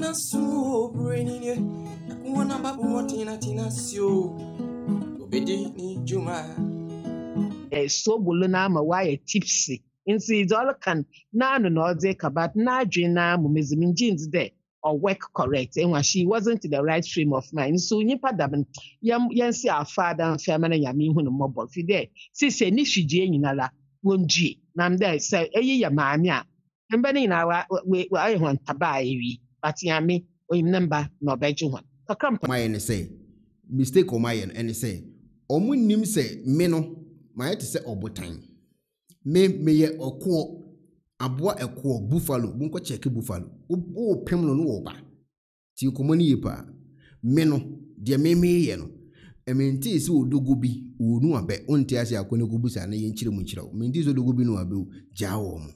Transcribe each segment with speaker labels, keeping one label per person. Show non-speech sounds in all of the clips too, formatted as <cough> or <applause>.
Speaker 1: na so brenine na babu motina tina sio obedi ni juma
Speaker 2: e so bulu na ama waye tipsy
Speaker 1: nsi idol kan na anu na odi kabat na adwe na mumezimi jeans there or work correct and she wasn't in the right frame of mind so nipa dam yam yam si afa da mfa ma yam ihu no mobo fi there si se ni shije nyinala won ji na mde se eyi ya maami a mbe ni na wa we wa ehun tabai wi
Speaker 3: batiame oyim ne mba na ɔbɛgye wɔn kakra mpa. ɔmayɛ ne sɛ mistake ɔmayɛ no ɛne sɛ ɔmo nim sɛ me no mayɛ te sɛ ɔbotan me meyɛ ɔkoɔ aboa ɛkoɔ buffalo bunkɔ kyɛke buffalo wɔwɔ pɛm no no wɔ ba ti nkɔmɔ no yie paa me no deɛ me meyɛ no ɛmɛnti sɛ odogo bi wɔnu abɛ ɔnte ase akɔ ne ko busa ne yɛnkyerɛ mu nkyerɛ wo mɛnti sɛ odogo bi nu abɛ o gyaa wɔn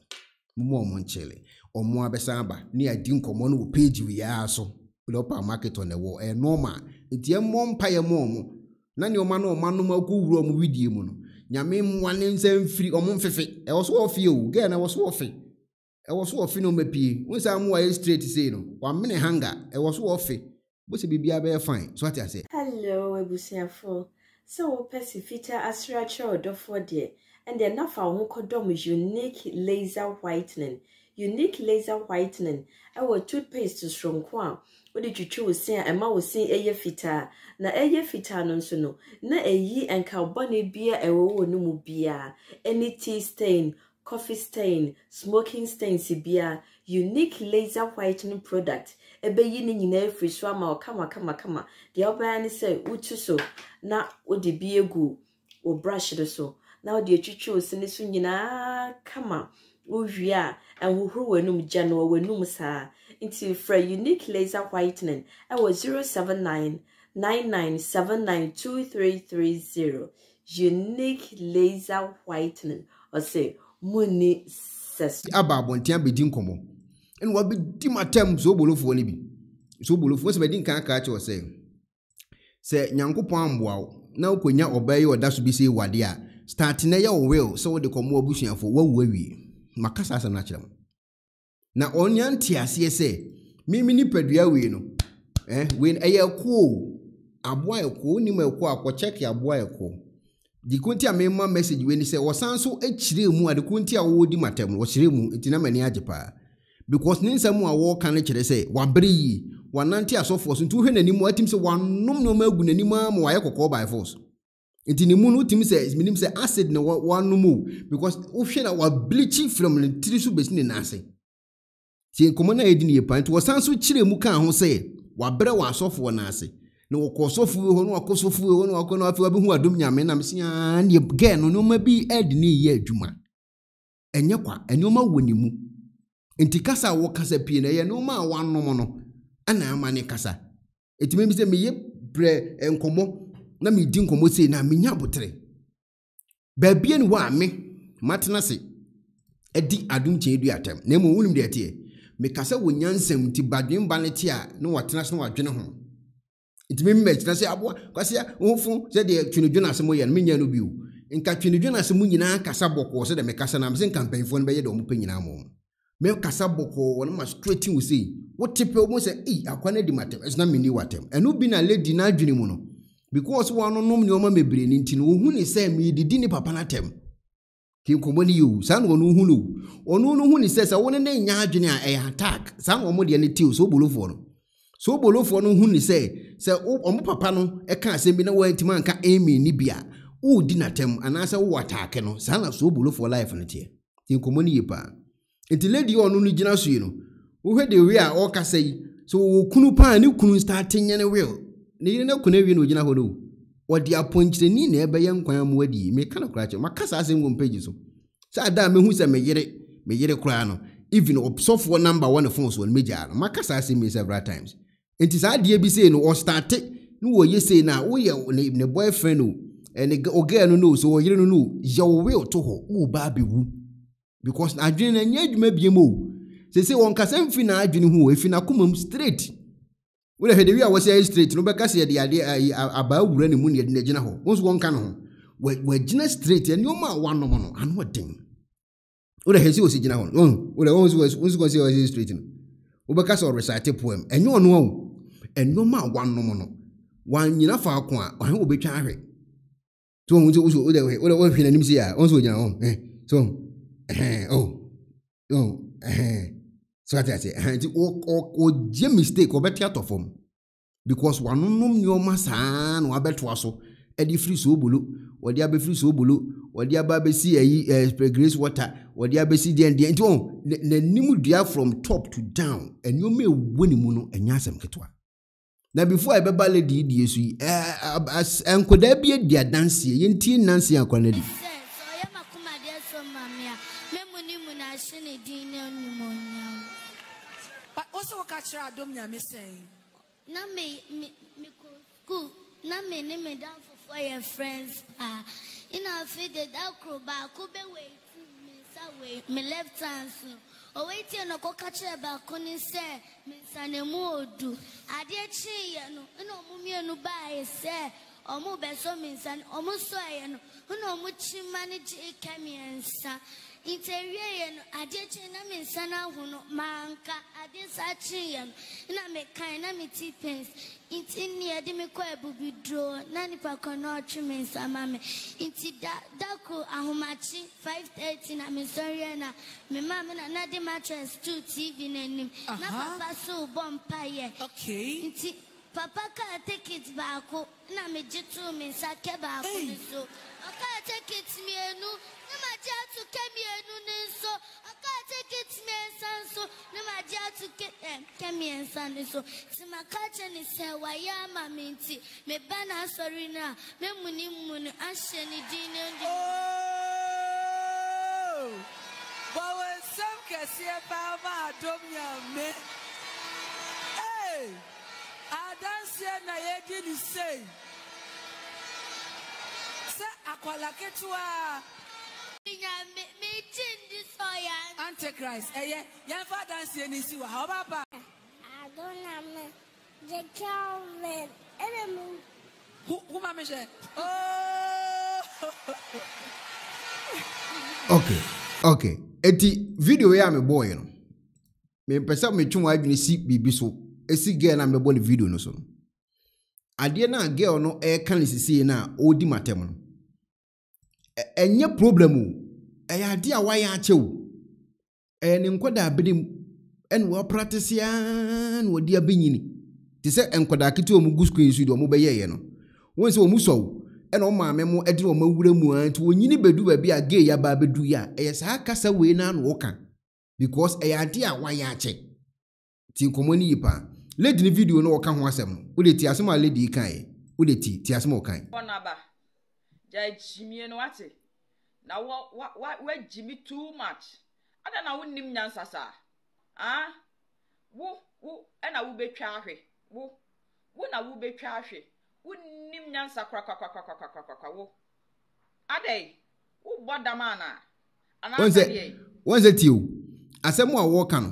Speaker 3: mu mu a wɔn nkyɛlɛ ɔmo abɛsan aba ne adi nkɔmɔ no wɔ page wiaa so wòle ɔpa market ɔna ɛwɔ ɛyɛ nti ɛmɔ mpa yɛ mɔ ɔmo na ne ɔma no ɔma wura ɔmo widie mu no nyame mfefe ɛwɔ so ɔfe o na ɛwɔ so ɔfe ɛwɔ so na wɔn nsa mu ayɛ straight sei no hanga ɛwɔ so abɛyɛ so ase.
Speaker 2: hello ebusuafo
Speaker 1: fitaa deɛ ɛnna nafa unique laser whitening ɛwɔ toothpaste soronko a wode twitwi wo sen a ɛma wo sen ɛyɛ fitaa na ɛyɛ fitaa no nso no na ɛyi nkabɔne bia ɛwɔ wɔ no mu biara ɛne tea stain coffee stain smoking stains biara unique laser whitening product ɛbɛyi ne nyinaa afiri so ama kama kama. deɛ wobɛya ne sɛ wotu so na wode bi egu wo brush no so na wode atwitwi wo sen so nyinaa kama wowie a ɛhohoro w'anum gya no wɔ w'anum saa nti frɛ unique laser whitening ɛwɔ 079 99792330 unique laser whitening ɔsɛ
Speaker 3: munni sɛso. aba abɔnten abɛdi nkɔmɔ ɛna wabɛdi mu atam so obolofoɔ no bi so obolofoɔ sɛ bɛdi nkan kaa kyerɛ sɛ sɛ nyankopɔn amboa wo na wokɔnya ɔbaa yi ɔda so bi sɛ wadeɛ a start na yɛ wo will sɛ wode kɔmmoa busuafoɔ woawu awie maka saa asɛm no akyerɛ mo na ɔnya nte aseɛ sɛ mimi nipadua wei no wei no ɛyɛ ɛkoo aboa ɛkoo nim ɛkoo akɔkyɛke aboa ɛkoo di konti a mema message wei ni sɛ wɔsan so akyire mu ade konti a wɔwɔ di matam no wɔkyerɛ mu nti na m'ani agye paa because ne nsɛm a wɔreka no kyerɛ sɛ wabere yi wanante asɔfoɔ so nti wohwɛ n'anim a atim sɛ wanom nneɔma agu n'anim ama ma wayɛ kɔkɔɔ by force nti ne mu no wotumi sɛ menim sɛ acid na wanom o because wohwɛ na wablikyi from ne tiri so bɛsi ne naase nti nkɔmmɔ no a yɛdi ne yɛpa nti wɔsan so kyerɛ mu kaa ho sɛ wabrɛ wɔ asɔfoɔ no ase na wɔkɔ sɔfoɔ hɔ na wakɔ sɔfoɔ hɔ na wakɔ na afei wabɛhu adom nyame nam se aa ne gɛɛ no nneɔma bi ɛde ne yɛ adwuma ɛnyɛ kwa nneɔma wɔ ne mu nti kasa a wɔkasa pii no ɛyɛ nneɔma a wanom no ɛna ama ne kasa ɛtumi bi sɛ meyɛ brɛ eh, nkɔmmɔ na medi nkɔmmɔ sei na menya abotere baabia ne hɔ a me matena se adi adom kyɛn du atɛm na mmom wonim deɛ teɛ meka sɛ wɔnya nsɛm nti badwen ba no te a na wɔtena so na wɔadwene ho nti memi makyina sɛ aboa kwasea wofo sɛdeɛ twenedwene asɛm yɛ no menya no bio nka twenedwene asɛm nyinaa kasa bɔkɔɔ sɛ dɛ mekasa nam sɛ nka mpanyimfoɔ no bɛyɛ dɛ ɔmopɛ nyinaa mɔ mekasa bɔkɔɔ wɔno ma straightin wo sei wote pɛ wo mu sɛ ei akwa no adi matɛm ɛso na menni watɛm ɛno bi na lady no adwene mu no because wɔanom nneɛma bebree no nti no wɔhu ne sɛ meedidi ne papa no atɛm nti nkɔmmɔ no yi o saa na ɔno hu no o ɔno no hu ne sɛ sɛ wo ne ne nyɛ adwene a ɛyɛ attack saa na ɔmo deɛ no tew sɛ obolofoɔ no sɛ obolofoɔ no hu ne sɛ sɛ ɔmo papa no ɛka asɛm bi na wɔantimi anka ɛmi ni bi a wòdi n'atam anaasɛ wò ataake no saa na so obolofoɔ life no teɛ nti nkɔmɔ no yie paa nti lady ɔno no gyina so yi no wohwɛ de wei a ɔrekasa yi so wɔ kunu paa ne kunu starting yɛn will na yere no kuna wie na ogyina hɔ no ɔde apɔnkyerɛni na ɛbɛyɛ nkwan mu adi meka no koraa kyɛ maka saa asɛm wɔ mpage so saa da a mehu sɛ meyere meyere koraa no even ɔsɔfoɔ number one phone so no megyaa no maka saa asɛm yi several times nti saa adeɛ bi sei no ɔstarte na wɔyɛ sei no a woyɛ ne ne boyfriend eh, o ɛne ɔgɛɛ no no so ɔyere no no yɛ wo will to hɔ wo ba abɛwu because adwene no ɛnyɛ adwuma biem o sɛ sɛ wɔnkasa mfi n'adwene ho ɛfi n'akoma mu straight wohwɛ de wi a wɔsi ayɛ straight no bɛka yɛde abaa wura ne mu ne yɛde hɔ wɔn nso wɔn ka ho straight yɛ nneɛma a wɔanom no ano den wohwɛ hɛ sɛ wɔsi gyina hɔ no wohwɛ wɔn nso wɔn nso wɔsi straight no wobɛka a wɔanom faako a ɔhɛn wɔbɛtwa ahwɛ si a wɔn nso wɔgyina hɔ so ɛhɛn oh so ati ase eh, ɛhɛn ti ɔgye mistake ɔbɛte atɔ fam because wanonom nneɛma saa na wabɛtoa so ɛde firi soobolo wɔde abɛfiri soobolo wɔde aba abɛsi ɛyi ɛɛ grace water wɔde abɛsi deɛn deɛn nti wɔn n'anim dua from top to down nneɛma ɛwɔ ne mu no ɛnyɛ asɛm ketewa na before ɛbɛba lady yi die so yi ɛɛ ɛɛ nkwadaa bi adi adanseɛ yɛn ti nansi akɔnadi.
Speaker 2: sɛ woka kyerɛ adom nyame sɛn na me na me ne me dan fofoɔ yɛ friends paa ɛna afei de da koro baako bɛ me nsa wɔ me left hand so ɔwɔ eti na ɔkɔ ka kyerɛ baako ne sɛ me nsa ne mu odu adeɛ kyi no ɛna ɔmo mmienu baa sɛ ɔmo bɛ so me nsa ɔmo so yɛ no ɛna ɔmo kyi ne gye ka mmiɛnsa. nti ntewie yɛ no adeɛ kye na me nsa no aho no manka adeɛ saa kyee yɛ no na mekae na mete pens nti ne yɛde me kɔ abubiduro na nipa kɔ na ɔtwe me nsa ma me nti da dako ahomakye 530 na mesɔreɛ na me ma me na na de matres to tv n'anim na papa so bɔ mpayɛ nti papa kaa ticket baako na megye too me nsa kɛ baako no so ɔkaa ticket mmienu nemaji atukemi enu ni eh, ni sɛ wayɛ ama me nti meba na asɔre no a memuni munu ahyɛ ne din ne ndi bɔwɔ oh! nsɛm kɛseɛ paa ma adom nyame adanseɛ na yɛdi ne sei sɛ akwala ketewa antichrist ɛyɛ yɛmfa danseɛ ne nsi wɔ ha ɔbaba adoname the calvin ɛna mu woma me hyɛ
Speaker 3: okay okay eti video yi a mebɔɔ yi no mepɛ sɛ metwe wɔn adwene si biribi so esi girl na mebɔ ne video no so e no adeɛ e no girl no ɛreka ne sisi no a ɔredi matɛm no ɛnyɛ problem o ɛyɛ e adeɛ a wayɛ akyɛ o ɛyɛ nkwadaa bere mu ɛna wɔapractice na wɔde abɛnyini te sɛ nkwadaa ketewa mu gu sukuu yi so deɛ wɔn no wɔn sɛ ɔmu sɔw ɛna wɔn maame mu ɛde wɔn awura mu ara nti wɔnyini bɛdu baabi a gay yaba abɛdu yi a ɛyɛ saa kasa wei na na wɔka because ɛyɛ adeɛ a wɔayɛ akyɛ ti nkɔmɔ ni yi paa lady ni video na ɔka ho asɛm wɔde ti asɛm a lady yi kan yɛ wɔde ti ti asɛm a ɔkan.
Speaker 1: na wɔ wa wa wa gyimi too much. ada na wonnim nyansa saa a wo wo ɛna wobɛtwa ahwe wo wo na wobɛtwa ahwe wonnim nyansa korakwakwakwakwakwakwa wo adɛn wobɔ dam anaa
Speaker 3: wọn sɛ tiw asɛm a wɔreka no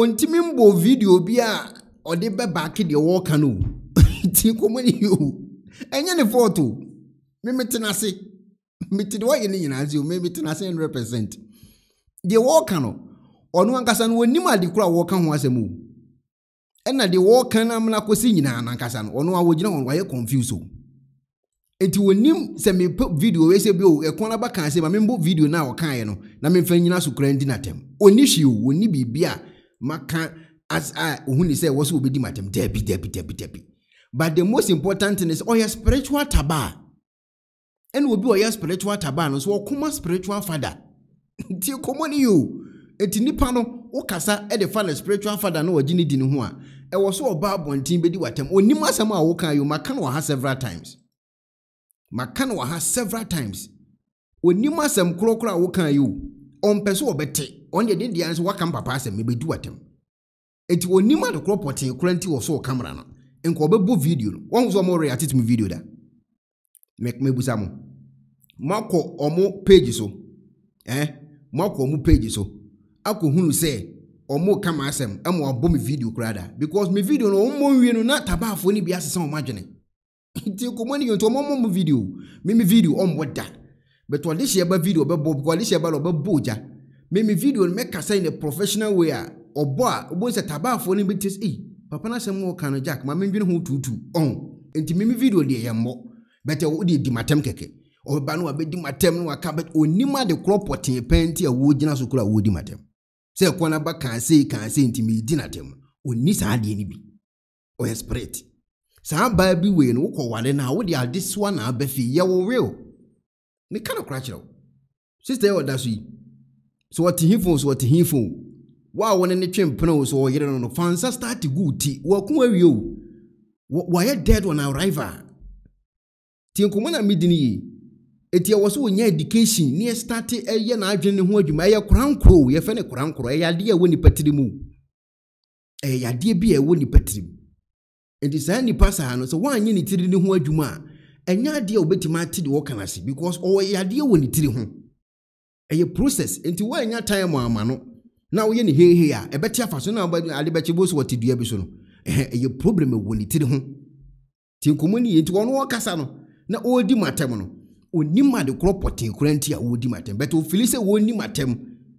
Speaker 3: ɔntumi mbɔ video bi a ɔde bɛbaake deɛ wɔreka no o <laughs> ti kɔmɔ ne yie o ɛnyɛ ne fɔɔto tena ase mí ti de wɔyɛ ne nyinaa se o tena hundred percent. deɛ wɔreka no ɔno ankasa no wɔnim ade koro a wɔreka ho asɛm o ɛna deɛ wɔreka no amena kɔsi nyinaa no ankasa no ɔno a wɔgyina hɔ no wɔayɛ confuse o nti wɔnim sɛ mepɛ video wei sɛ bi o ɛko no baka sɛ ma membɔ video no a ɔkaeɛ no na memfa nyina so kora ndi natam ɔni hwee o ɔni biribi a maka as a ohun ni sɛ wɔn so wɔbɛdi matam dɛbi dɛbi dɛbi dɛbi but the most important thing is ɔyɛ spiritual taba ɛna obi ɔyɛ spiritual taba no so ɔkoma spiritual father nti kɔmɔ ni yio eti nipa no wokasa de fa ne spiritual father no wɔgye ne di ne ho a ɛwɔ so ɔba abɔnten bɛdi watam onim asɛm a woka yio maka no wɔ ha several times maka no wɔ ha several times onim asɛm korɔkorɔ a woka yio ɔmpɛ so ɔbɛte ɔn deɛ ne deɛ nso waka mpapa asɛm ɛbɛdi watam eti onim adekorɔ pɔtee korɔ nti wɔ so wɔ kamera no nka ɔbɛbɔ video no wɔn nso ɔmo reate to video da mɛbusa mo makɔ ɔmo page so ɛɛ. Eh? mo akɔ ɔmo page so akɔhunu sɛ ɔmo ka ma asɛm ɛma ɔbɔ mi video koraa da because mi video no ɔmo nwie no na taba ni bi asesa ɔmo adwene nti nkɔmɔ ni yɛn nti ɔmo ɔmo mo video mimi video ɔmo da but ɔde hyɛ ba video ɔbɛbɔ because ɔde hyɛ ba la ɔbɛbɔ ogya mimi video no mɛkasa in a professional way a ɔbɔ a ɔbɔ nsɛ tabaafo ni bi te sɛ papa na asɛm wɔ kan no jack maame ndwene ho tuutu ɔn nti mimi video deɛ yɛ mbɔ bɛtɛ ɔde ɔbɛba no wabɛdi matɛm no waka bɛ onim ade korɔ pɔtee pɛn ti a wɔgyina so koro a wɔdi matɛm sɛ ɛkɔ no aba kaa sei kaa sei nti meedi saa adeɛ no bi ɔyɛ spirit saa baa bi wei no wokɔ ware no a wode soa na aba fii yɛwo real meka no kora kyerɛ wo sista yɛ ɔda so yi sɛ wɔte hifo so wɔte hifo wo a wone ne twe mpena o so ɔyere no no fansa start gu ti wɔako awie o wayɛ dead on arrival ti nkɔmmɔ na medini yie eti ɛwɔ eh, eh, eh, so wonya education ne ɛstarte ɛyɛ n'adwene ne ho adwuma ɛyɛ korankoro yɛfɛ ne korankoro ɛyɛ adeɛ ɛwɔ nipa tirim mu ɛyɛ adeɛ bi a ɛwɔ nipa tirim nti saa nipa saa no sɛ wɔanyɛ ne tiri ne ho adwuma a ɛnyɛ adeɛ a obetumi ate de wɔka n'ase because ɔwɔ yɛ adeɛ wɔ ne tiri ho ɛyɛ process nti wɔanya time ama no na wɔyɛ ne hehe a ɛbɛte afa so na ade bɛkye bo so wɔte dua bi so no ɛhɛ ɛyɛ problem ɛwɔ ne tiri ho ti nkɔmɔ ni yɛ nti wɔn no na ɔredi mu atɛm onim adekoro pɔten kora nti a wɔdi matam bɛtɛ ofili sɛ wɔni matam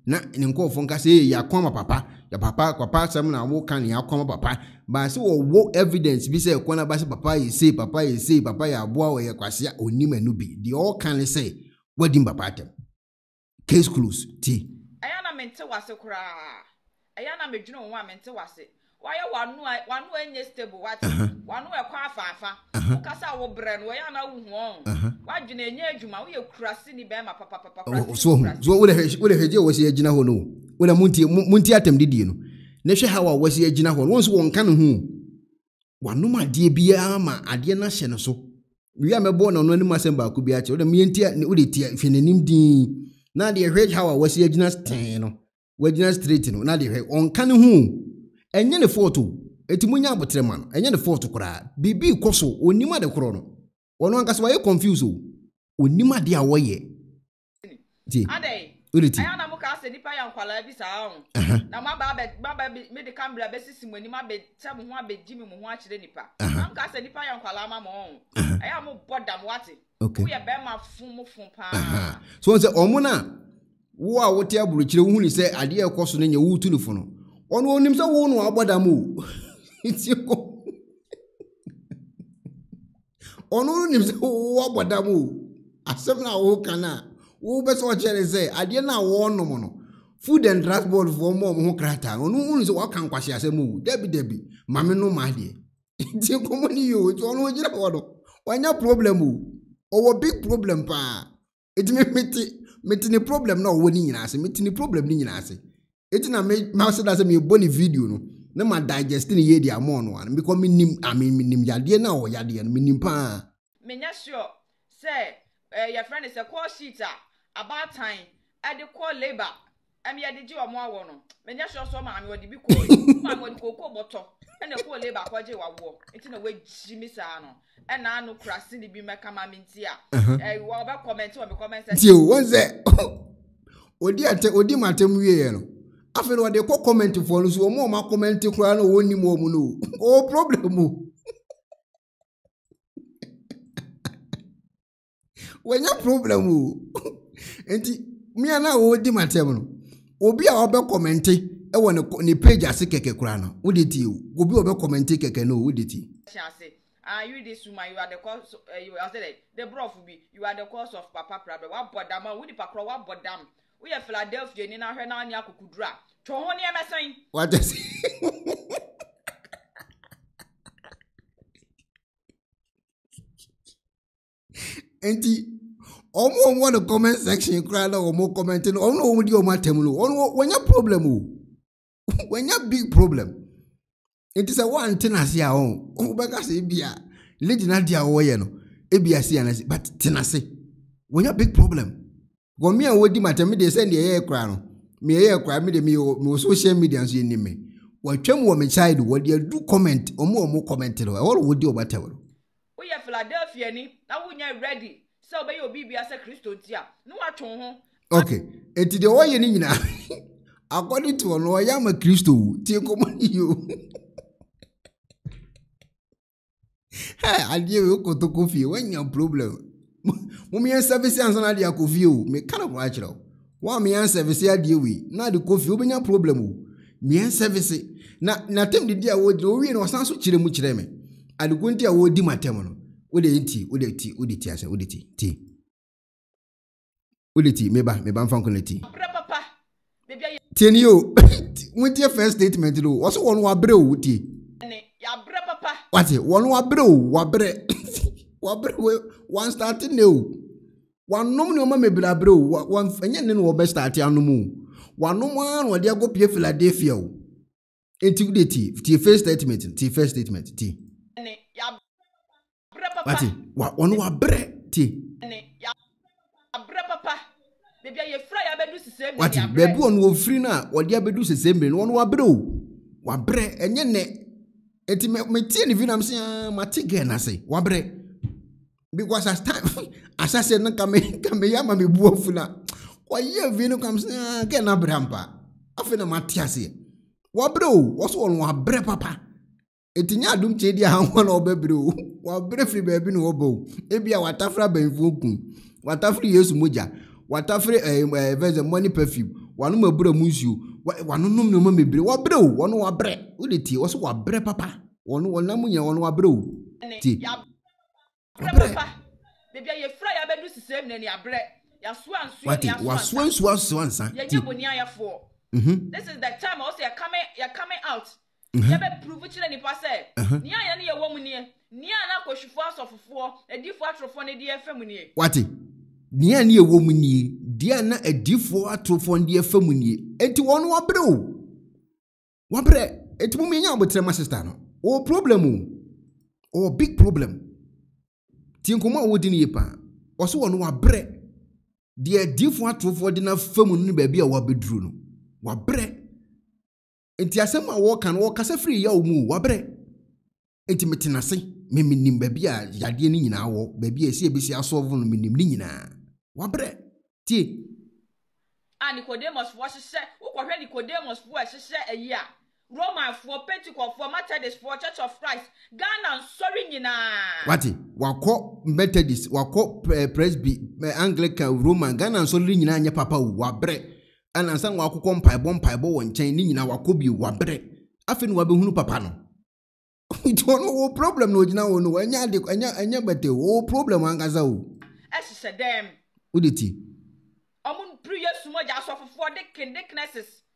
Speaker 3: na ne nkɔɔfo nka sɛ yɛako ama papa yɛ papa papa asɛm na woka ne yɛako ama papa baa sɛ wɔwɔ evidence bi sɛ ɛkɔ no aba papa yɛ sei papa yɛ sei papa yɛ aboa ɔyɛ kwase a onim ano bi deɛ ɔka ne sɛ wɔadi papa atam case close ti
Speaker 1: ɛyɛ na mente wase koraa ɛyɛ na medwene wo ho a mente wase wayɛ wanu uh-huh. a wanu a nye stable wati wanu a ɛkɔ afaafa kasa awo brɛ no wɔyɛ ana wuhu ɔn enye adwuma woyɛ kurasi ni bɛrima
Speaker 3: papapapa so so wode hɛ gye wɔsi agyina hɔ no wode muntie muntie atam didie no ne hwɛ ha wa wɔsi agyina hɔ no wɔn nso wɔn ka ne ho wanum adeɛ biara ma adeɛ no ahyɛ no so wia mɛbɔ na ɔno anim asɛm baako bi akyerɛ wode mientia wode tia hwɛ n'anim din na adeɛ hwɛ ha wa wɔsi agyina tɛn no wɔagyina straight no na adeɛ hwɛ ɔnka ne ho ɛnyɛ ne foto, eti mu nya abotirima no ɛnyɛ ne fɔɔto koraa biribi kɔ so onim ade korɔ no ɔno ankasa wɔyɛ confuse o onim ade a wɔyɛ. tie
Speaker 1: ɔreti ɛyɛ anam ka sɛ nipa yɛ nkwalaa bi saa ɔn na mo aba abɛ mo aba mi de kamera abɛsisi mo anim abɛkyɛ mo ho abɛgyi mi mo ho akyerɛ nipa anam ka sɛ nipa yɛ nkwalaa ma mo ɔn ɛyɛ a mo bɔ dam wate okay woyɛ bɛrima fun mo fun paa
Speaker 3: so n sɛ ɔmo na wo a wote aburukyire wohu ni sɛ adeɛ ɛkɔ so no nyɛ wotu ne fo ɔno onim sɛ wo no wabɔ dam o nti ɔno no nim sɛ wabɔ dam o asɛm na woka no a wobɛ sɛ ɔkyerɛ sɛ adeɛ no a wɔnom no food and transport board foɔ ma ɔmo ho krataa ɔno ɔno sɛ waka nkwahye asɛm o dabi dabi maame no ma adeɛ nti nkɔmɔ no yie o nti ɔno ogyina hɔ no wanya problem o ɔwɔ big problem paa ɛtumi mete mete ne problem na ɔwɔ ne nyinaa ase mete ne problem ne nyinaa ase eti na me ma se da se me bɔ ne video no na ma digest ne yɛ di amɔ no ano because me nim ami me nim yadeɛ na ɔwɔ yadeɛ no me nim paa.
Speaker 1: menya sure sɛ ɛɛ yɛfrɛ ne sɛ call sheet a abaatan ɛde call labour ɛmi yɛde gye wɔn awɔ no menya sure sɔ maame wɔde bi kɔɔ yi maame wɔde kooko bɔtɔ ɛna call labour akɔgye wawoɔ eti na wɔagyi mi saa no ɛna ano kura si ne bi mɛka ma mi nti a ɛɛ uh-huh. eh, wɔbɛ comment
Speaker 3: wɔ mi comment section. tie <laughs> o wɔn sɛ odi atɛ odi mu wie no afei na ɔde kɔ kɔmɛntifoɔ no so wɔn a wɔakɔmɛnti koraa no wɔn nim wɔn no o <laughs> problem o <laughs> wɔnyɛ problem o <laughs> nti mmea no a wɔredi matɛm no obi a ɔbɛ kɔmɛnti ɛwɔ ne ne page ase kɛkɛ koraa no wode ti o obi a ɔbɛ kɔmɛnti kɛkɛ no wode ti.
Speaker 1: Ah, uh, you this woman, you are the cause. Uh, you are the, the broth be. You are the cause of papa problem. What bother man? Who the pakro? What bother? woyɛ philadelphia ni n'ahwɛ n'ani akokodura twɛ ho nneɛma sɛn.
Speaker 3: wàtí sè. nti ɔmo ɔmo wɔ ne comment section koraa na ɔmo comment no ɔmo na ɔmo di ɔmo atɛm no ɔno wɔnya problem o <laughs> wɔnya big problem nti sɛ wɔante n'ase a ɔn ɔmo bɛka sɛ ebi a lady n'adi a wɔyɛ no ebi ase anase but tena se wɔnya big problem wɔn mi a wɔdi de deɛ sɛnea ɛyɛ kora no mi ɛyɛ kora mi de mi wɔ mi wɔ social media nso yɛ nimɛ wɔatwam wɔ mi side wɔde adu comment wɔn a wɔn comment no ɛwɔ wɔn di ɔbata wɔn.
Speaker 1: woyɛ philadelphia ni na wonya ready sɛ ɔbɛyɛ obi bi asɛ kristo ti a ne watwe ho.
Speaker 3: ok eti deɛ wɔyɛ ne nyinaa akɔni <laughs> to ɔno ɔyɛ ama kristo tie nkɔmɔ yi o <laughs> adeɛ wo kotoko fie wɔnya problem mo mìíràn sɛvisi ansa na adeɛ akɔ fie o meka no koraa kyerɛ o wɔn a mìíràn sɛvisi adeɛ wei na ade kɔ fie wobɛnya problem o mìíràn sɛvisi na na n'atɛm didi a wɔdi owie na ɔsan so kyerɛ mu kyerɛ mi adeko nti a wɔdi mu atɛm no wode o de ti wode ti asɛ wode ti ti de ti meba meba nfa nkɔla ti tie ni o <coughs> wọn tie first statement do wɔsɔ wɔn wabere o tie wate wɔn wabere o wabere. <coughs> wabere we wan start ne o wanom nneɛma mebiri abere o wan enye ne na wɔbɛ start anom o wanom ara na wɔde akɔ pie philadelphia o eti de ti ti first statement ti first statement ti. wati wa ɔno wabere ti. wati beebi wɔn wɔfiri no a wɔde abɛdu sese mmiri no wɔn wabere o wabere enye ne eti mɛ mɛ tie ne vi na mɛ sɛ maa ti gɛɛ na se wabere because as time <laughs> as asɛ no kameyɛ ama mebu afu no a <laughs> wɔyɛ afei no kam kɛ na brɛ mpa afei na mate aseɛ wabrɛ o wɔso wɔ no wabrɛ papa ɛti nyɛ adom kyɛ di ahoa na wɔbɛbrɛ o wabrɛ firi baabi na wɔba o ebia watafere abanfuo kum watafere yesu moja, watafri ɛɛ eh, ɛɛ eh, money perfume wanom abura mu nsuo wanonom nneɛma bebree wabrɛ o wɔno wabrɛ o de tie wɔso wabrɛ papa wɔno wɔnam nyɛ wɔno wabrɛ o tie
Speaker 1: wati wasoa nsuwa
Speaker 3: nsuwa nsa ti
Speaker 1: mhm. this is the time also you're coming you're coming out mhm. yɛbɛ prove kyerɛ nipa sɛ uh-huh. nea yɛn no yɛwɔ mu nie nea na akɔhwifo asɔfofoɔ adiifoɔ atorofoɔ no deɛ fɛ mu nie
Speaker 3: wati nea ne yɛwɔ mu nie deɛ na adiifoɔ atorofoɔ no deɛ fɛ mu nie eti wɔn wabrɛ o wabrɛ eti mu mi nya abotire ma sista no o problem o o big problem. ti nkɔmɔ a wɔdi no yie paa ɔsɛ wɔn wabrɛ deɛ diifoɔ atorofoɔ de na fam no ne baabi a wabɛduru no wabrɛ nti asɛm a wɔka no wɔkasa firi yaw mu wabrɛ nti metena ase memenim baabi a yadeɛ no nyinaa wɔ baabi a ɛsi ebisi asɔɔfo no menim ne nyinaa wabrɛ tie.
Speaker 1: a ah, nicodemus wɔ hyehyɛ wokɔhwɛ nikodemus wɔ hyehyɛ ayi a romanfoɔ pentikɔfoɔ methodistfoɔ church of christ ghana nsɔre nyinaa.
Speaker 3: wati wakɔ methodist wakɔ eh, presby eh, anglican roman ghana nsɔre nyinaa nyɛ papa o wabrɛ anansa na wakokɔ mpaebɔ mpaebɔ wɔ nkyɛn ne nyinaa wakɔ bi wabrɛ afei na wabɛhunu papa no nti ɔno problem na ogyina hɔ no ɛnyɛ ade ɛnyɛ ɛnyɛ bɛtɛ wo problem ankasa o.
Speaker 1: ɛhyehyɛ dɛm. wode ti. ɔmo piri yesu mogya asɔfofoɔ de kende kinesis.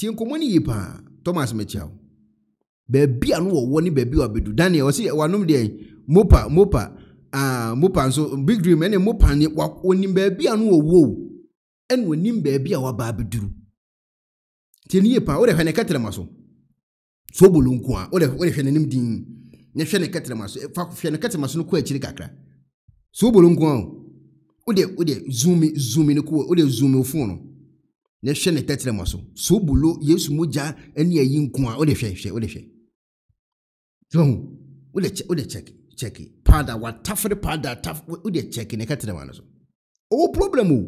Speaker 3: tie nkɔmmɔ no yie paa thomas mɛkyiawo baabi a no wɔwɔ ne baabi a wabɛdu daniel ɔse wanom deɛ mopa mopa uh, mopa nso big dream ɛne mopa ne ɔnim baabi a no wɔwɔ ɛne ɔnim baabi a waba abɛduru tie ne yie paa wode hwɛ ne kɛtrɛma so sobolo nko a wode hwɛ n'anim din na hwɛ ne kɛtrɛma so fa hwɛ ne kɛtrɛma so no kɔ akyiri kakra sobolo nko a wode wode zoomi zoomi ne kɔ wode zoomi fon no na hwɛ ne tɛtrɛ mu so so bulo yesu mu gya ne ayi nko a wode hwɛ hwɛ wode hwɛ tihu wode kyɛ wode kyɛki kyɛki paada watafere paada taf wode kyɛki ne kɛtrɛ mu ano so ɔwɔ problem o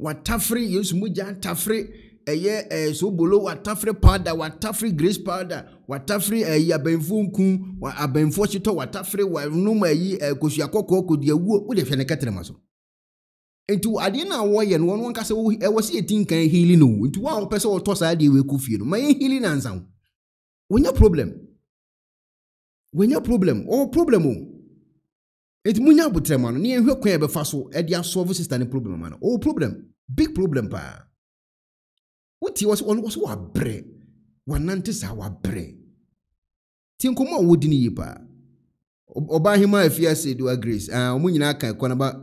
Speaker 3: watafere yesu mu gya tafere ɛyɛ ɛɛ so bulo watafere paada watafere grace paada watafere ɛyi abɛnfo nkun wa abɛnfo hyetɔ watafere wa num ɛyi ɛɛ kɔkɔɔ kodua wuo wode hwɛ ne kɛtrɛ mu so nti adeɛ no a wɔyɛ no wɔn ankasa ɛwɔ sɛ yɛti nkan healing no nti wɔn a wɔpɛ sɛ wɔtɔ saa adeɛ wɔkɔ fie no ma yɛn healing ansa o wɔnya problem wɔnya problem ɔwɔ problem o nti munya abotire ano ne yɛn kwan a yɛbɛfa so ɛde asɔfo sista ne problem ano ɔwɔ problem big problem paa wote wɔ so wɔn wɔ so wabrɛ wɔnante saa wabrɛ ti nkɔmɔ a wɔdi ne yie paa ɔbaa ahema afiase de wa grace ɔmo nyinaa ka ɛkɔ na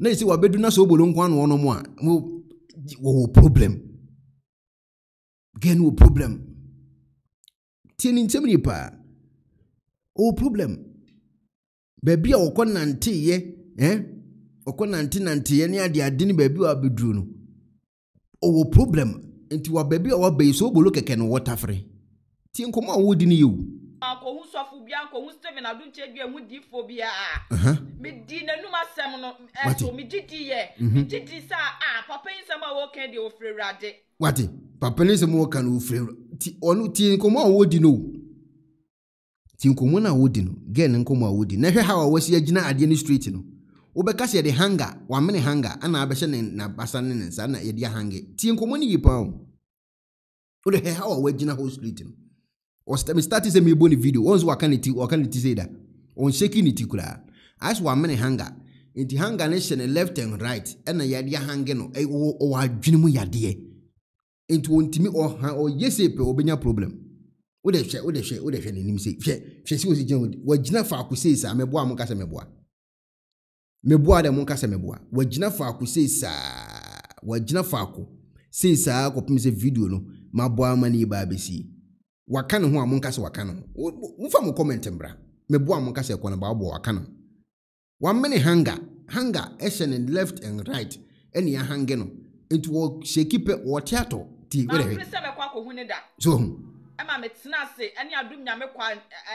Speaker 3: na-esi wa bedu na so ogboro nkwa anụ ọnụ mụ a wọ problem gen wo problem tieni ntɛm ni paa o problem baabi a wɔkɔ nanteeɛ ɛn eh? ọkọ nante nante nanteeɛ ne ade ade ne baabi a abɛduro no wọ problem nti wa beebi a waba yi so obolo kɛkɛ no wɔtafere tie nkɔmɔ a wɔdi ne yie o.
Speaker 1: akɔhu sɔfo bia akɔhu stephen adunkyɛ bia ehu diifo bia medi n'anum asɛm no ɛto medi di yɛ mi di eh, mhm. sa a papa yi nsɛm a wɔka deɛ ofure wurade.
Speaker 3: wate papa yi nsɛm wɔka no ofure ti ti nkɔmɔ a wɔdi no ti nkɔmɔ na wɔdi no gɛn nkɔmɔ a wɔdi ha a wɔsi agyina adeɛ no wobɛka sɛ yɛde hanga hanga abɛhyɛ ne nabasa ne na yɛde ahange ti nkɔmɔ o wode hɛ ha a wɔagyina hɔ no ɔsitami start sɛ mi ne video wɔn nso waka ne ti waka ne ti sɛ da wɔn ne ti koraa aso wama hanga nti hanga ne hyɛ ne left and right ɛna yadeɛ hange no ɛwɔ ɔwɔ adwene mu yadeɛ nti wɔn ntumi ɔha ɔyɛ sɛ eh, pɛ ɔbɛnya problem wode hwɛ wode hwɛ wode hwɛ n'anim sɛ hwɛ hwɛ si osi gyina wɔgyina faako sɛ saa mɛboa mo nkasa mɛboa mɛboa dɛ mo nkasa mɛboa wɔgyina faako sɛ saa wɔgyina faako sɛ saa kɔpem sɛ video no maboa ma ne yɛ baa bɛsie waka ne ho a monka sɛ waka ne ho wofa mo comment mbra meboa monka sɛ ɛkɔ no baabɔ waka ne ho wamene hanga hanga ɛhyɛ ne left and right ɛne ahange no nti wɔhyɛki pɛ wɔte atɔ ti wodɛhwɛ so hu
Speaker 1: ɛma metena ase ɛne adom nyame kɔ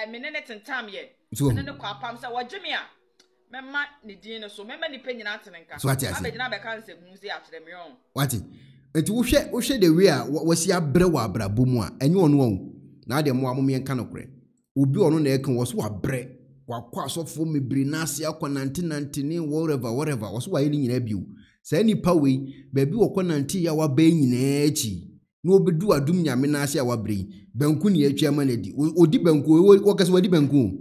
Speaker 1: a mene ne tentam yɛ ɛne ne kɔ apam sɛ wɔgye me a mɛma ne din no so mɛma nipa nyinaa tene nka so wate ase abɛgyina bɛka nsɛ mu sɛ akyerɛ me ɔn
Speaker 3: wate nti wohwɛ wohwɛ the way a wɔsi abrɛ wɔ abrabɔ mu a ɛnyɛ ɔno ɔn na mụ mo a mom yɛnka nokorɛ obi ɔno na ɛka wɔ so wabrɛ wakɔ asɔfoɔ mebiri n'ase akɔ nantenante ne wɔreva wɔreva wɔ so wayɛ no saa nipa wei baabi wɔkɔ nante ya a nyinaa akyi na wɔbɛdu adum nyame n'ase a wabrɛ yi banku ne ama no banku wadi banku o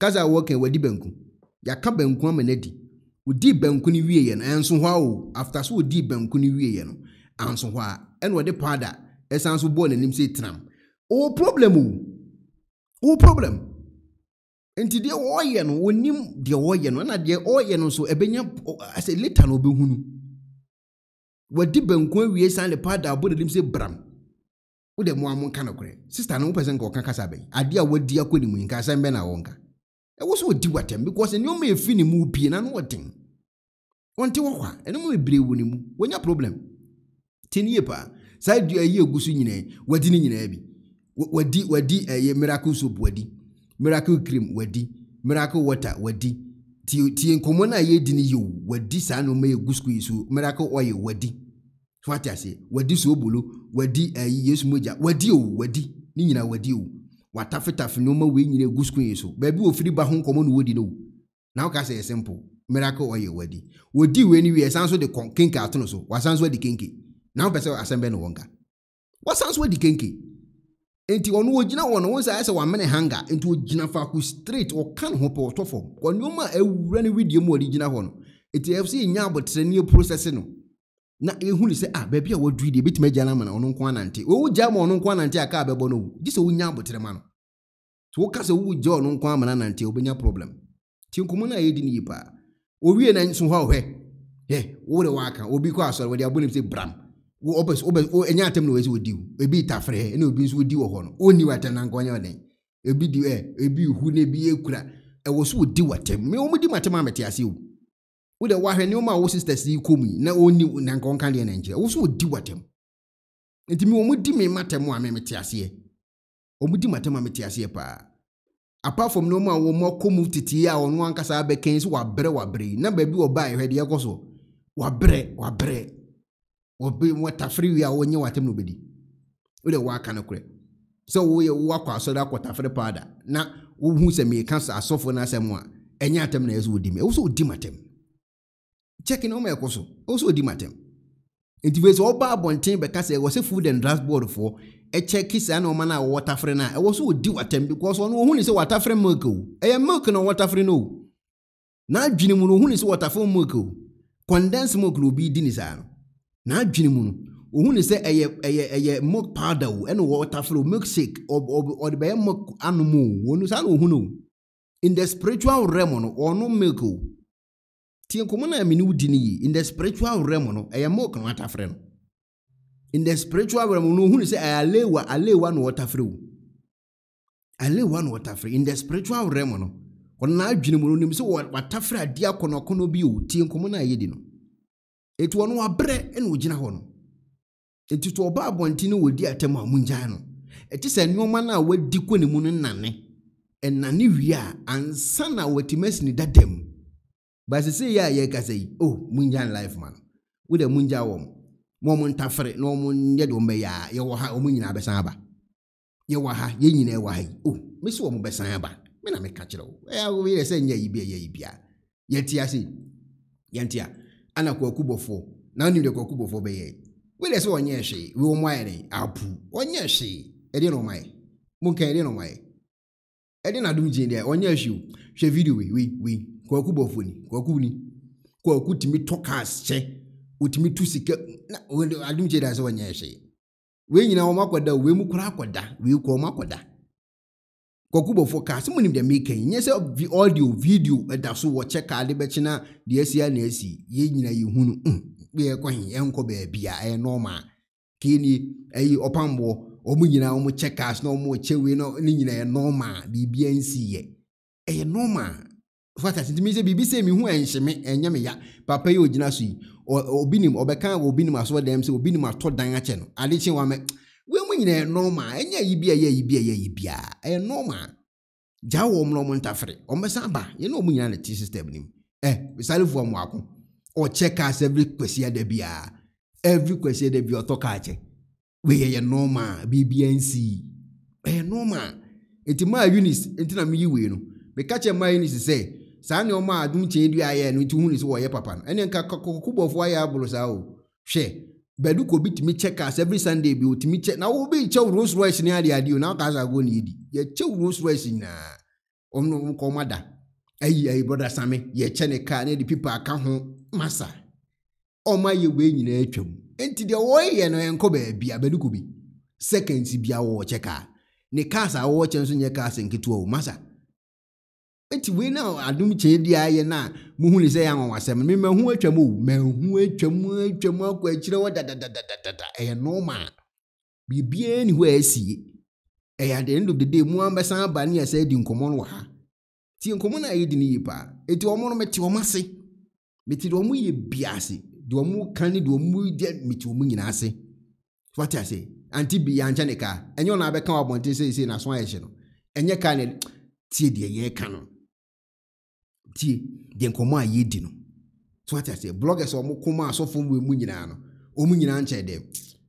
Speaker 3: kasa a wadi banku yaka banku ama banku no hɔ banku no hɔ a ɛna ɔde powder ɛsan wo problem o wo problem nti deɛ ɔɔyɛ no onim deɛ ɔɔyɛ no ɛna deɛ ɔɔyɛ no nso ɛbɛnya asɛ later na ɔbɛhunu wɔde banku awie san le paada abɔ n'anim sɛ bram wode mmoa mo nka nokorɛ sister no wopɛ nka ɔka kasa bɛn adeɛ a wadi akɔ ne mu nka asɛm bɛ na wɔnka ɛwɔ sɛ ɔdi watɛm because nneɔma ɛfi ne mu pie na no wɔden wɔnte wɔ hɔ a ɛnom bebree wɔ ne mu wɔnya problem nti ne yie paa saa dua yi ɛgu so nyinaa wɔdi ne nyinaa bi wadi wadi ɛyɛ eh, miracle soap wadi miracle cream wadi miracle water wadi tie tie nkɔmɔ no a yɛdi no yɛ wadi saa nneɛma yɛ gu school yi so miracle oil wadi so ate wadi soobolo wadi ɛyi eh, yesu mogya wadi o wadi ne nyinaa wadi o watafetafe nneɛma wei nyinaa gu school yi so baabi ofiri ba ho nkɔmɔ no wodi no na ɔka sɛ yɛ simple miracle oil wadi wodi wei ni wie ɛsan so de kɔn kenke ato so wasan so adi kenke na ɔpɛ sɛ asɛm bɛ no wɔn ka wasan so adi kenke nti ɔno ɔgyina hɔ no wo nsa sɛ wamene hanga nti ɔgyina faako straight ɔka ne ho pɛ ɔtɔ fam ɔnneɔma a awura no widie mu ɔde gyina hɔ no nti ɛfo sɛ yɛnya abɔtrɛ ne no na ɛhu ne sɛ ah baabi a wadui deɛ ɛbɛtumi agya no ama no ɔno nko anante ɔwo gya ma ɔno nko anante a kaa bɛbɔ no wu gye sɛ wonya abɔtrɛ ma no sɛ woka sɛ wowo gya ɔno nko ama no anante problem nti nkɔmmɔ no a yɛdi no yi paa owie na nso hɔ a ɔhwɛ ɛ wode waaka obi kɔ asɔre wɔde abɔ nim sɛ bram wopɛ wopɛ ɛnyɛ atɛm na wɔyɛ sɛ wɔdi wo ebi ta frɛ ɛna obi nso wɔdi wɔ hɔ no ɔni watɛm na nka ɔnyɛ ɔdɛn ebi di ɛ ebi ihu na ebi ekura ɛwɔ so wɔdi watɛm mɛ wɔn di matɛm a mɛte ase o wodɛ wahwɛ nneɛma a wɔ sisters yi kɔm yi na ɔni na nka ɔnka deɛ na nkyɛn ɛwɔ so wɔdi watɛm nti mɛ wɔn di mɛ matɛm a mɛte aseɛ wɔn di matɛm a mɛte aseɛ paa apart from nneɛma a wɔn akɔm tete a wɔn ankasa abɛkɛn so wabrɛ wabrɛ na baabi wɔ baa ɛhwɛ deɛ ɛkɔ so wabrɛ wabrɛ ɔbɛ wɔtafere wie a wɔnyɛ watam na ɔbɛdi wode wɔaka no korɛ sɛ woyɛ woakɔ asɔre akɔtafere na wohu sɛ meka asɔfoɔ no asɛm a na ɛyɛ sɛ wɔdi m ɛwo sɛ kyɛke no so ɛwo sɛ wɔdi m nti fei sɛ wɔba abɔnten bɛka sɛ ɛwɔ sɛ food and board foɔ saa na ɔma no a wɔwɔ tafere no a ɛwɔ sɛ wɔdi because ɔno ɔhu ne sɛ o ɛyɛ na ɔwɔ tafere o na adwene mu no milk o condense milk na obi n'adwene mu no ohun ne sɛ ɛyɛ ɛyɛ ɛyɛ milk powder o ɛna wɔtaforo milk shake ɔb ɔb ɔde bɛyɛ milk anum o wɔn no saa na ohun o in the spiritual realm no ɔno milk o tie nkɔmɔ na ɛmi ni ni yi in the spiritual realm no ɛyɛ milk na wɔtaforo no in the spiritual realm no ohun ne sɛ ɛyɛ alewa alewa na wɔtaforo o alewa na wɔtaforo in the spiritual realm no ɔno n'adwene mu no nim sɛ wɔtaforo adi akɔnɔkɔnɔ bi o tie nkɔmɔ na ɛyɛ di no ɛti ɔno abrɛ na ogyina hɔ no ɛti to ɔba abɔnten na wɔdi atam a mungyae no ɛti sɛ nneɛma no a wadi kɔ ne mu no nane ɛnane wie a ansa na wɔatumi asi ne dada mu ba yi a yɛrekasa yi o oh, mungyae life man wode mungyae wɔm ma ɔmo ntafere na ɔmo yɛ de ɔmo bɛyɛ a yɛwɔ ha ɔmo nyinaa bɛsan aba yɛwɔ ha yɛn nyinaa ɛwɔ ha yi o oh, mesi ɔmo bɛsan aba me na meka kyerɛ wo ɛyɛ sɛ nyɛ yi bi ɛyɛ yi bia yɛte ana Kwaku Bofo na ni Kwaku Bofo bɛyɛ wele sɛ wɔnyɛ hwee we wɔn ayɛ ne apu wɔnyɛ hwee ɛde na wɔn ayɛ mu nkan ɛde na wɔn ayɛ ɛde na adum gyina deɛ wɔnyɛ hwee o hwɛ video wei wei wei Kwaku Bofo ni Kwaku ni Kwaku tumi tɔ cars kyɛ otumi tu sika na adum gyina deɛ sɛ wɔnyɛ hwee wei nyinaa wɔn akɔda wei mu koraa akɔda wei kɔ wɔn akɔda. kwakubɔfoɔ kaa sɛ monim deɛ meka yi nyɛ sɛ audio video ɛda so wɔkyɛ kaa de bɛkye na deɛ asi a na asi yɛ nyina yɛhunu mm, yɛkɔhe yɛnkɔ baabi a ɛyɛ nɔɔma a keni ɛyi ɔpamboɔ ɔmo nyinaa ɔmo kyɛ cars na ɔmo kyɛ wei na ne nyinaa yɛ nɔɔma a biribiara nsi yɛ ɛyɛ nɔɔma a fata ntumi sɛ biribi sɛ mihu ɛnhyɛmɛ ɛnyɛ ya papa yi ogyina so yi obi nim ɔbɛka obi nim asɔ dɛm sɛ obi nim atɔ dan akyɛ no ade kye wa wei mu nyinaa ɛnɔɔma ɛnyɛ yi bi ɛyɛ yi bi ɛyɛ yi bi a ɛyɛ nɔɔma gyaa wɔn na wɔn ntafere wɔn bɛsa aba yɛn na wɔn nyinaa na ti system nim ɛ misalifoɔ wɔn ako ɔkyɛ cars every kwasi ɛda bi a every kwasi ɛda bi ɔtɔ kaa kyɛ wei yɛ yɛ nɔɔma biribi ɛnsi ɛyɛ nɔɔma nti maa unis nti na miyi wei no meka kyɛ maa unis sɛ saa ne ɔmo a adum kyɛn dua yɛ no nti hu ne sɛ wɔyɛ papa no ɛnɛ nka kɔkɔkɔ bɔfoɔ ayɛ aboro saa o hwɛ baabi kɔ bi tumi kyɛ cars every sunday bi o tumi kyɛ na wo bi kyɛw rolls royce ne ade ade o na cars ago ne yedi yɛ kyɛw rolls royce nyinaa wɔn no wɔn kɔ ada ayi ayi brother sami yɛ kyɛ ne car ne de pipa aka ho masa ɔmo ayɛ wei nyinaa atwam nti deɛ wɔyɛ no yɛn kɔ baabi a baabi kɔ bi seconds bi a wɔwɔ kyɛ car ne cars a wɔwɔ kyɛ nso nyɛ cars nketewa o masa eti wei na adum kyee di ayɛ na muhu ne sɛ yɛ anwanwasɛm no memahu atwam o mahu atwam atwam akɔ akyirɛ hɔ dadadadadada ɛyɛ normal biribiaa ni hɔ a asie ɛyɛ at the end of the day mu ambɛsan aba ne yɛsɛ di nkɔmmɔ no wɔ ha nti nkɔmmɔ no a yɛdi no yie paa ɛti ɔmo no mete ɔmo ase mete deɛ ɔmo yɛ bia ase deɛ ɔmo ka ne deɛ ɔmo yɛ mete ɔmo nyinaa ase fati ase anti bi yankyɛ ne kaa ɛnyɛ ɔno abɛka wɔ abɔnten sɛ ɛsɛ n'aso ayɛ hyɛ no ɛnyɛ kaa ne tie deɛ yɛreka no tie deɛ nkɔmɔ a yɛdi no so ate aseɛ bloggers a wɔn kɔmɔ asɔfo wɔ mu nyinaa no wɔn nyinaa nkyɛn dɛ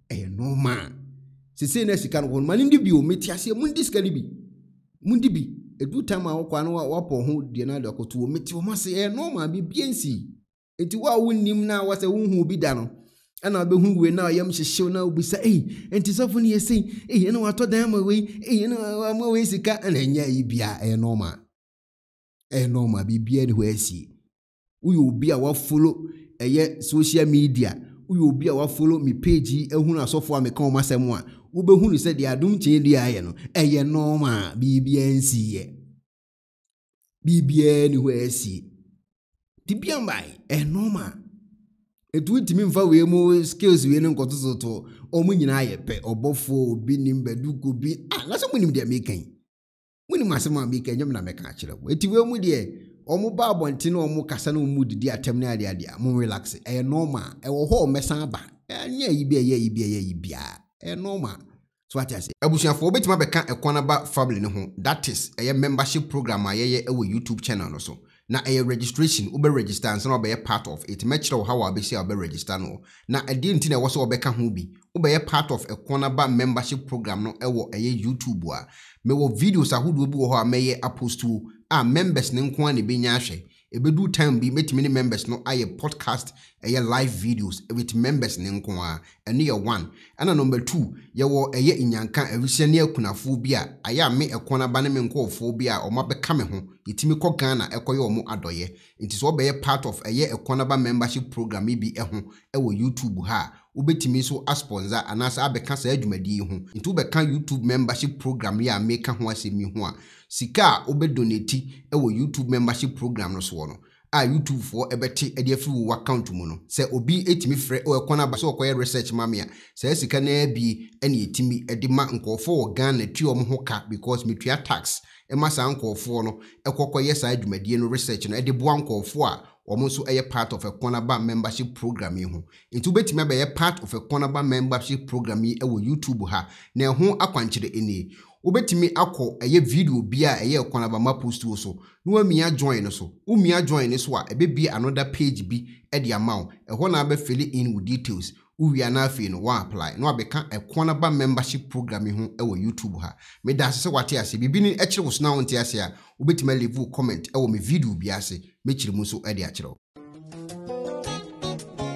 Speaker 3: ɛyɛ normal sese na sika no wɔn mali ndi bi o meti aseɛ mu ndi sika no bi mu ndi bi edu time a wɔkɔ ano wɔapɔ ho deɛ na adɔkɔ to wɔn meti wɔn ase ɛyɛ normal bi bie nsi eti wo a wonim na wɔsɛ wohu bi da no ɛna wobɛhu wei na ɔyam hyehyew na wobisa ei nti sɔfo no yɛ sei ei ɛna watɔ dan ama wei ei ɛna wama wei sika ɛna ɛnyɛ yi bia ɛyɛ normal ɛnɔ ma biribiara ni hɔ asi woyɛ obi a wafolo ɛyɛ social media woyɛ obi a wafolo me page yi ehunu asɔfo a meka wɔn asɛm a wobɛhunu sɛ deɛ adum kyɛn deɛ ayɛ no ɛyɛ nɔɔma biribiara nsi yɛ biribiara ni hɔ asi tibia mbae ɛnɔɔma etu ntumi nfa wee mu skills wee ne nkɔtototo wɔn nyinaa yɛ pɛ ɔbɔfo obi nimbaduku obi a ah, nasɔn mu nim deɛ meka yi. wonim asɛm a meka ɛnyɛm e, na mɛka akyerɛ wo ɛti wei mu deɛ ɔmo e, e ba abɔnten na ɔmo kasa na ɔmo didi atɛm no adeade a mo relax ɛyɛ normal ɛwɔ hɔ ɔmɛsan aba ɛnyɛ yi bi ɛyɛ yi bi ɛyɛ yi biara ɛyɛ normal so ate ase abusuafoɔ wobɛtumi abɛka ɛkwan aba family no ho that is ɛyɛ membership program a yɛyɛ ɛwɔ youtube channel no so na ɛyɛ registration wobɛ register ansa na wobɛyɛ part of it mɛkyerɛ ha how abɛsi a wobɛ register no na ɛdeɛ nti na ɛwɔ sɛ wobɛka ho bi wobɛyɛ part of ɛkɔnaba membership program no ɛwɔ ɛyɛ youtube a mewɔ videos ahodoɔ bi wɔ hɔ a mɛyɛ apostuo a members ne nko a na ɛbɛnya ahwɛ ɛbɛduru time bi mɛtumi ne members no ayɛ podcast ɛyɛ live videos with members ne nko a ɛno yɛ one ɛna number two yɛwɔ ɛyɛ nyanka awusia ne akunafoɔ bi a ayɛ a me ɛkɔn aba ne me nkɔɔfoɔ bi a ɔmo abɛka me ho yɛtumi kɔ ghana ɛkɔyɛ ɔmo adɔyɛ nti sɛ ɔbɛyɛ part of ɛyɛ ɛkɔn aba membership program bi ɛho ɛwɔ youtube ha a wobɛtumi nso asponsor anaasɛ abɛka saa adwumadie yi ho nti wobɛka youtube membership program yi a meka ho asɛm yi ho a sika a wobɛdonati ɛwɔ youtube membership program no soɔ no a youtubefoɔ bɛte de afiri wo account mu no sɛ obi tumi frɛ ɔɛkwan aba sɛ ɔkɔyɛ research ma me a saa sika no abie ne yɛtumi de ma nkɔɔfoɔ wɔ ghana tua ɔm ho ka because metua tax ma saa nkɔɔfoɔ no kɔkɔyɛ saa adwumadie no research no de boa nkɔɔfoɔ a wɔn nso yɛ part of ɛkɔnaba membership program yi ho nti wobɛtumi abɛyɛ part of ɛkɔnaba membership program yi wɔ youtube ha na ɛho akwankyerɛ nie wobɛtumi akɔ ɛyɛ video bi a ɛyɛ kwanabama post wo so na wamia join no so womia join no so a ɛbɛbie another page bi de ama wo ɛhɔ na abɛfili in with details wowie ana afei no waapply na wabɛka ɛkwanaba membership program yi ho wɔ youtube ha meda ase sɛ wate ase biribi no kyerɛ wo so na wonte ase a wobɛtumi alive wo comment wɔ me video bi ase mɛkyerɛ mu nso de akyerɛ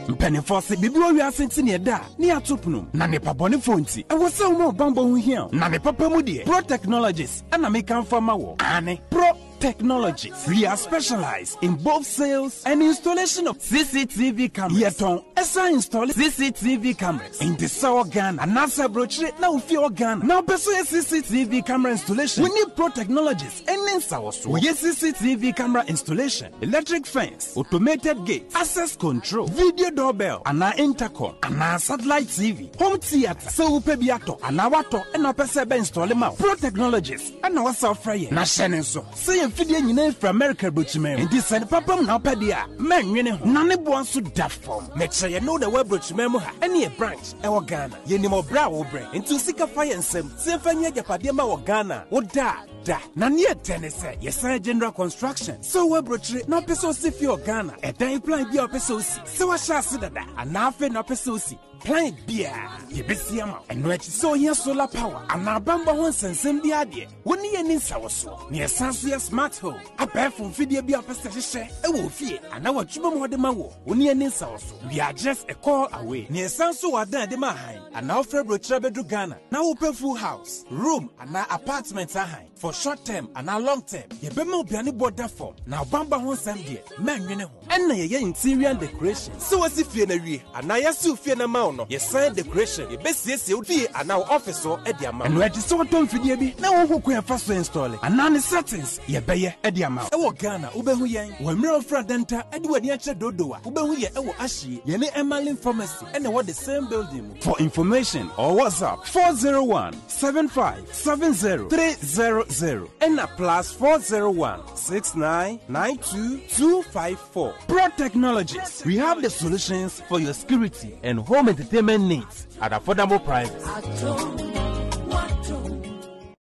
Speaker 4: mpanimfoɔ se biribi wɔ wiase nti ne ɛda a ne ato ponom na nipa bɔnefoɔ nti ɛwɔ sɛ woma ɔbammɔ ho hia na ne papa mu deɛ pro technologies ɛna mekamfa ma wɔ ane pro Technologies. We are specialized in both sales and installation of CCTV cameras. Yɛtɔn ɛsan install CCTV cameras. In the Sawa Ghana, Anasa Brochire, na Ofi Ghana. Na Opeso yɛ CCTV camera installation. We need Pro Technologies and ɛne nsawo so. Wɔyɛ CCTV camera installation, electric fence, automated gate, access control, video doorbell, and our intercom, and our satellite TV, home theatre. Sɛ wopɛ bi atɔ, And watɔ ɛna ɔpɛ sɛ ɛbɛ install ma. Pro Technologies and our software yɛ. Na hyɛ ne nso mfidie nyinaa firi america brotumi mu nti sɛ papam na wopɛ deɛ a mannwene ho na ne boa nso da fam mekyerɛ yɛno da wɔ abrotumi mu ha ɛne yɛ branch ɛwɔ ghana yɛnim ɔbrɛ a wobrɛ nti sika fa yɛ nsɛm tiɛmfa nyɛ agyapadeɛ ma wɔ ghana woda a da na ne yɛtɛ ne sɛ yɛsan general construction sɛ wowɔ aburokyire na wopɛ sɛ osi fie wɔ ghana ɛdan plan bi a wopɛ sɛ osi sɛ woahyɛ ase dada anaa afei na wopɛ sɛ osi plan bia yɛbɛsi ama wo ɛno akyi sɛ ɔyɛ solar power anaa bamba ho nsɛnsɛm bi adeɛ wo ne yɛni nsawo soɔ ne ɛsan so yɛ smart home abɛɛfo mfidie bi a wopɛ sɛ hyehyɛ ɛwɔ fie anaa wɔadwuma mu hɔ de ma wɔ wo ne yɛni nsawo so we are just a call away ne ɛsan so wɔ adan de ma ahan anaa wofrɛ burokyerɛ bɛdu ghana na wopɛ full house room anaa apartment ahan for short term anaa long term yɛbɛma obiane bɔ da fam na ɔbamba ho nsɛm deɛ mɛnwene ho ɛnna yɛyɛ interior decoration sɛ wɔsi fie na wie anaa yɛsiw fie na ma discount no yɛsan decoration yɛbɛsiesie wo fie anaa ɔfice so de ama ɛno ɛte sɛ wotɔ mfidie bi na wohu kwan yɛfa so install anaa ne settings yɛbɛyɛ de ama wo ɛwɔ ghana wobɛhu yɛn wɔ mmerɛ ofra danta de w'ani akyerɛ dodo a wobɛhu yɛ ɛwɔ ahyie yɛne emalin pharmacy ɛna ɛwɔ the same building mu for information or whatsapp 401 75 70 300 ɛna plus 401 69 92 254 pro technologies we have the solutions for your security and home entertainment needs at affordable prices.